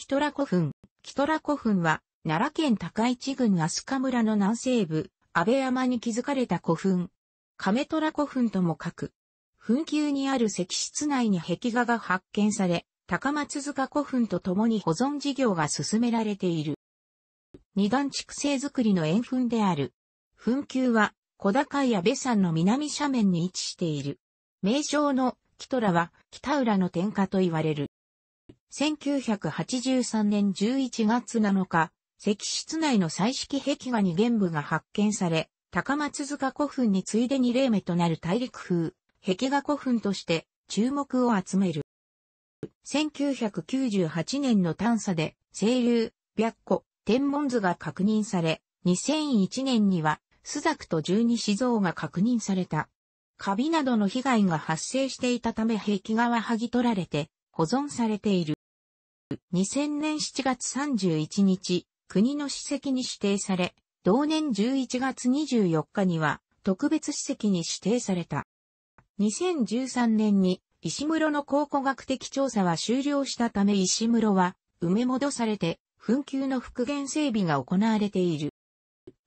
キトラ古墳。キトラ古墳は、奈良県高市郡飛鳥村の南西部、安倍山に築かれた古墳。亀虎古墳とも書く。墳丘にある石室内に壁画が発見され、高松塚古墳と共に保存事業が進められている。二段畜生造りの円墳である。墳丘は、小高い安倍山の南斜面に位置している。名称のキトラは、北浦の天下と言われる。1983年11月7日、石室内の彩色壁画に玄武が発見され、高松塚古墳に次いで2例目となる大陸風、壁画古墳として注目を集める。1998年の探査で、清流、白湖、天文図が確認され、2001年には、スザクと十二子像が確認された。カビなどの被害が発生していたため壁画は剥ぎ取られて保存されている。2000年7月31日、国の史跡に指定され、同年11月24日には特別史跡に指定された。2013年に石室の考古学的調査は終了したため石室は埋め戻されて紛糾の復元整備が行われている。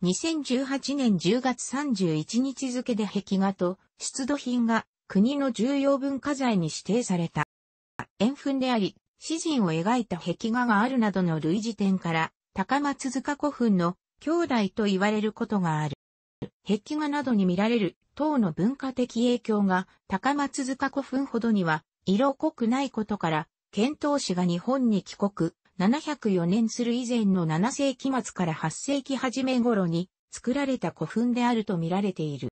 2018年10月31日付で壁画と出土品が国の重要文化財に指定された。円墳であり、詩人を描いた壁画があるなどの類似点から、高松塚古墳の兄弟と言われることがある。壁画などに見られる等の文化的影響が高松塚古墳ほどには色濃くないことから、遣唐使が日本に帰国、704年する以前の7世紀末から8世紀初め頃に作られた古墳であると見られている。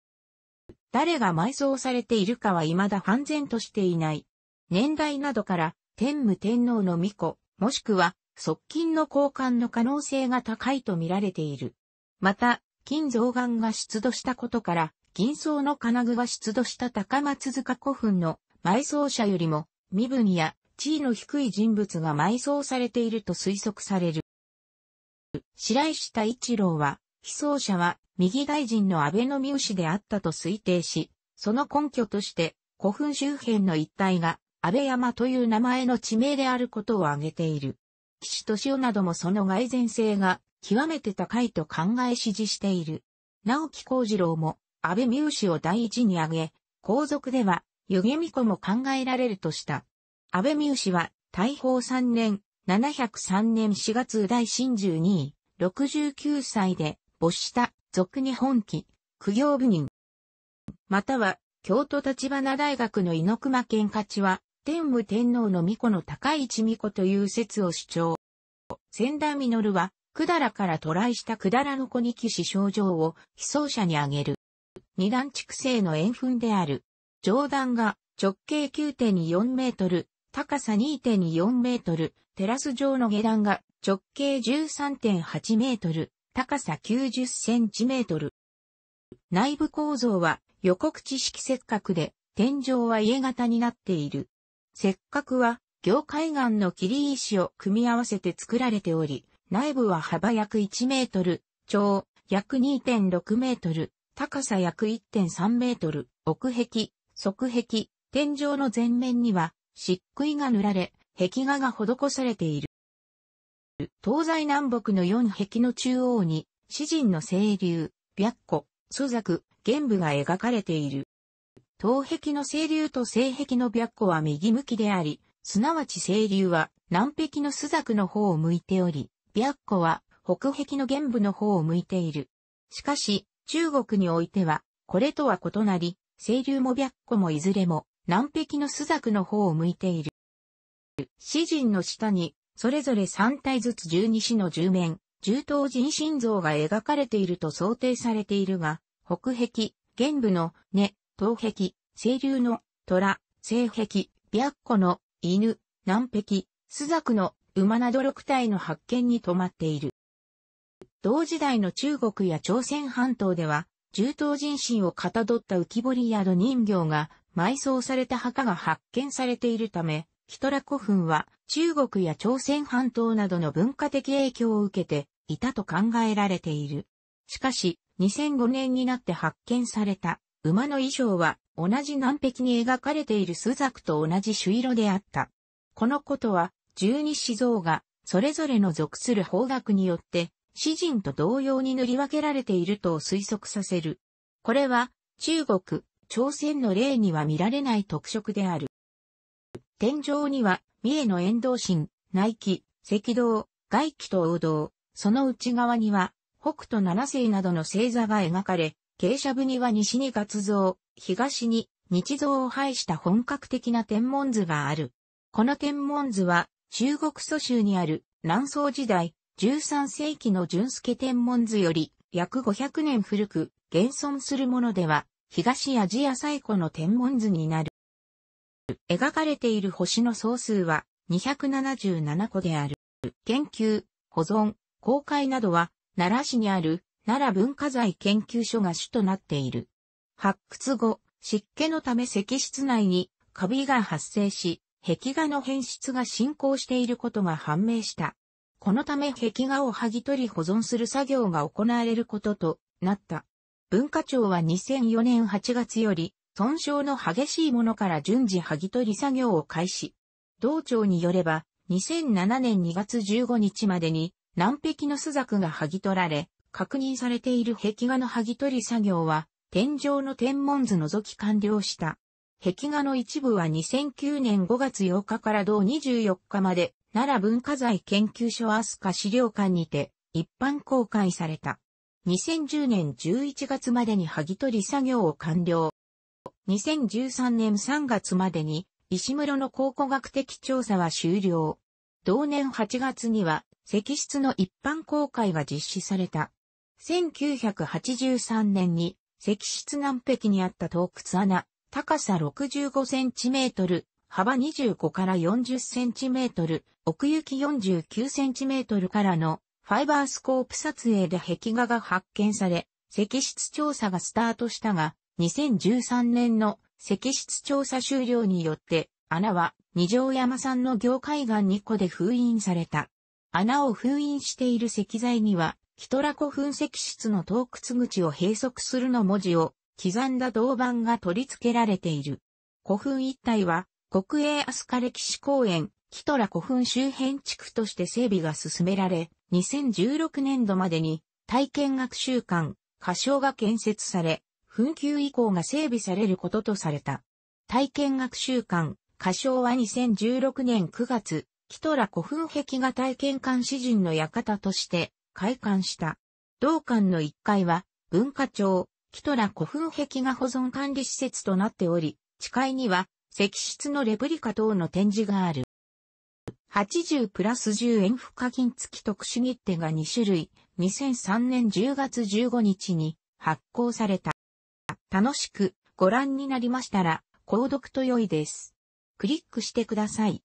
誰が埋葬されているかは未だ判然としていない。年代などから天武天皇の御子、もしくは、側近の交換の可能性が高いと見られている。また、金象眼が出土したことから、銀層の金具が出土した高松塚古墳の埋葬者よりも、身分や地位の低い人物が埋葬されていると推測される。白石太一郎は、被葬者は右大臣の安倍の三氏であったと推定し、その根拠として古墳周辺の一帯が安倍山という名前の地名であることを挙げている。岸敏夫などもその外然性が極めて高いと考え支持している。直木幸次郎も安倍三氏を第一に挙げ、皇族では湯気美子も考えられるとした。安倍三氏は大宝3年、703年4月大新12位、69歳で没した俗日本記、苦行部人。または京都立花大学の猪熊健勝は天武天皇の御子の高市御子という説を主張。千田実は、百済から渡来した百済の子に騎士症状を被葬者にあげる。二段畜生の円墳である。上段が直径9.4メートル、高さ2.4メートル、テラス状の下段が直径13.8メートル、高さ90センチメートル。内部構造は横口式切角で、天井は家型になっている。せっかくは、業海岸の切り石を組み合わせて作られており、内部は幅約1メートル、長約2.6メートル、高さ約1.3メートル、奥壁、側壁、天井の前面には漆喰が塗られ、壁画が施されている。東西南北の4壁の中央に、詩人の清流、白虎、蘇作、玄武が描かれている。東壁の清流と西壁の白湖は右向きであり、すなわち清流は南壁の朱雀の方を向いており、白湖は北壁の玄武の方を向いている。しかし、中国においては、これとは異なり、清流も白湖もいずれも南壁の朱雀の方を向いている。詩人の下に、それぞれ3体ずつ十二詩の十面、十頭人心像が描かれていると想定されているが、北壁、玄武の根、東壁、清流の虎、西壁、白虎の犬、南壁、朱雀の馬など6体の発見に止まっている。同時代の中国や朝鮮半島では、中東人心をかたどった浮き彫りや土人形が埋葬された墓が発見されているため、ヒトラ古墳は中国や朝鮮半島などの文化的影響を受けていたと考えられている。しかし、2005年になって発見された馬の衣装は同じ南壁に描かれているスザクと同じ朱色であった。このことは、十二子像が、それぞれの属する方角によって、詩人と同様に塗り分けられていると推測させる。これは、中国、朝鮮の例には見られない特色である。天井には、三重の遠藤神、内気、赤道、外気と王道、その内側には、北斗七星などの星座が描かれ、傾斜部には西に月像、東に日像を配した本格的な天文図がある。この天文図は中国蘇州にある南宋時代13世紀の純助天文図より約500年古く現存するものでは東アジア最古の天文図になる。描かれている星の総数は277個である。研究、保存、公開などは奈良市にある奈良文化財研究所が主となっている。発掘後、湿気のため石室内にカビが発生し、壁画の変質が進行していることが判明した。このため壁画を剥ぎ取り保存する作業が行われることとなった。文化庁は2004年8月より、損傷の激しいものから順次剥ぎ取り作業を開始。同庁によれば、2007年2月15日までに、南壁のザクが剥ぎ取られ、確認されている壁画の剥ぎ取り作業は、天井の天文図除き完了した。壁画の一部は2009年5月8日から同24日まで、奈良文化財研究所飛鳥資料館にて、一般公開された。2010年11月までに剥ぎ取り作業を完了。2013年3月までに、石室の考古学的調査は終了。同年8月には、石室の一般公開が実施された。1983年に石室南壁にあった洞窟穴、高さ65センチメートル、幅25から40センチメートル、奥行き49センチメートルからのファイバースコープ撮影で壁画が発見され、石室調査がスタートしたが、2013年の石室調査終了によって、穴は二条山産の業界岩2個で封印された。穴を封印している石材には、キトラ古墳石室の洞窟口を閉塞するの文字を刻んだ銅板が取り付けられている。古墳一帯は国営アスカ歴史公園、キトラ古墳周辺地区として整備が進められ、2016年度までに体験学習館、歌唱が建設され、墳丘以降が整備されることとされた。体験学習館、歌唱は2016年9月、キトラ古墳壁画体験館詩人の館として開館した。同館の1階は、文化庁、キトラ古墳壁画保存管理施設となっており、地階には、石室のレプリカ等の展示がある。80プラス10円付加金付き特殊日程が2種類、2003年10月15日に発行された。楽しくご覧になりましたら、購読と良いです。クリックしてください。